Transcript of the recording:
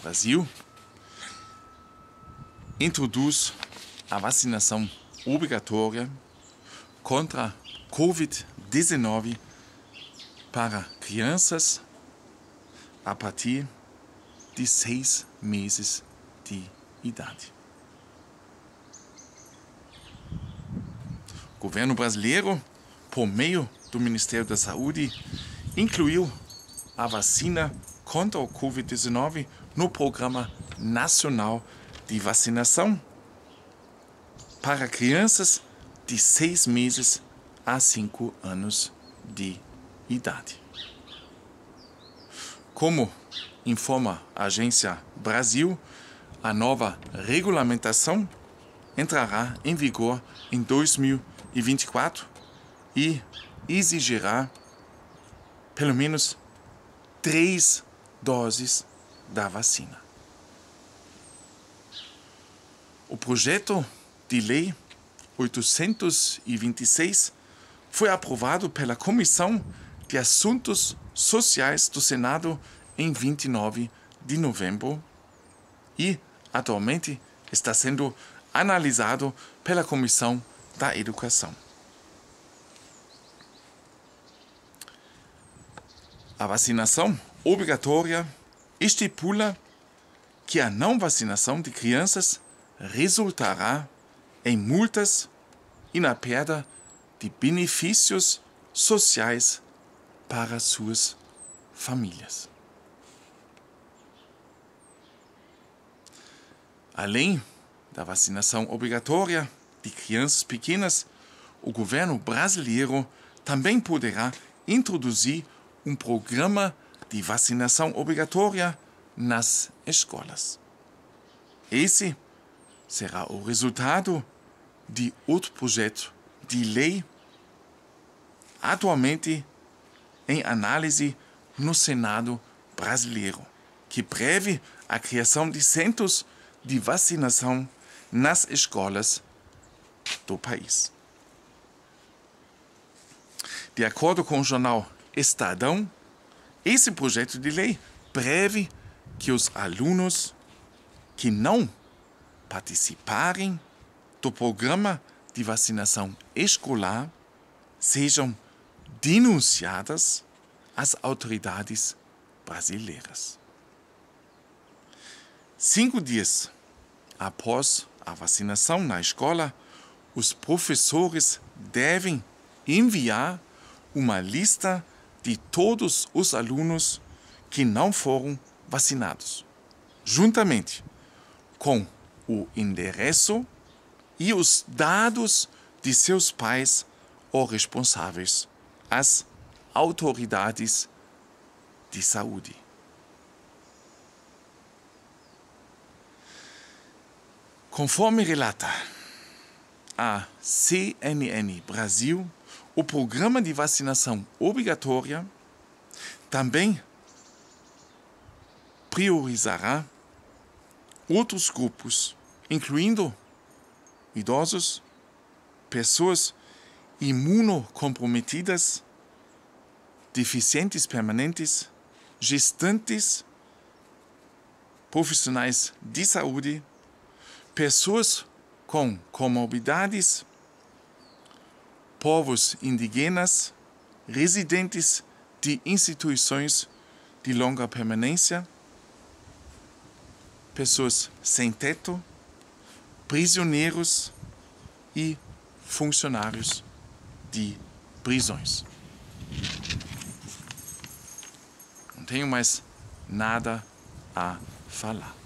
Brasil introduz a vacinação obrigatória contra Covid-19 para crianças a partir de seis meses de idade. O governo brasileiro, por meio do Ministério da Saúde, incluiu a vacina contra o Covid-19 no Programa Nacional de Vacinação para crianças de 6 meses a 5 anos de idade. Como informa a Agência Brasil, a nova regulamentação entrará em vigor em 2024 e exigirá pelo menos três doses da vacina. O projeto de lei 826 foi aprovado pela Comissão de Assuntos Sociais do Senado em 29 de novembro e atualmente está sendo analisado pela Comissão da Educação. A vacinação obrigatória estipula que a não vacinação de crianças resultará em multas e na perda de benefícios sociais para suas famílias. Além da vacinação obrigatória de crianças pequenas, o governo brasileiro também poderá introduzir um programa de vacinação obrigatória nas escolas. Esse será o resultado de outro projeto de lei atualmente em análise no Senado brasileiro, que prevê a criação de centros de vacinação nas escolas do país. De acordo com o jornal Estadão, esse projeto de lei prevê que os alunos que não participarem do programa de vacinação escolar sejam denunciadas às autoridades brasileiras. Cinco dias após a vacinação na escola, os professores devem enviar uma lista de todos os alunos que não foram vacinados, juntamente com o endereço e os dados de seus pais ou responsáveis às autoridades de saúde. Conforme relata a CNN Brasil, o programa de vacinação obrigatória também priorizará outros grupos, incluindo idosos, pessoas imunocomprometidas, deficientes permanentes, gestantes, profissionais de saúde, pessoas com comorbidades povos indígenas, residentes de instituições de longa permanência, pessoas sem teto, prisioneiros e funcionários de prisões. Não tenho mais nada a falar.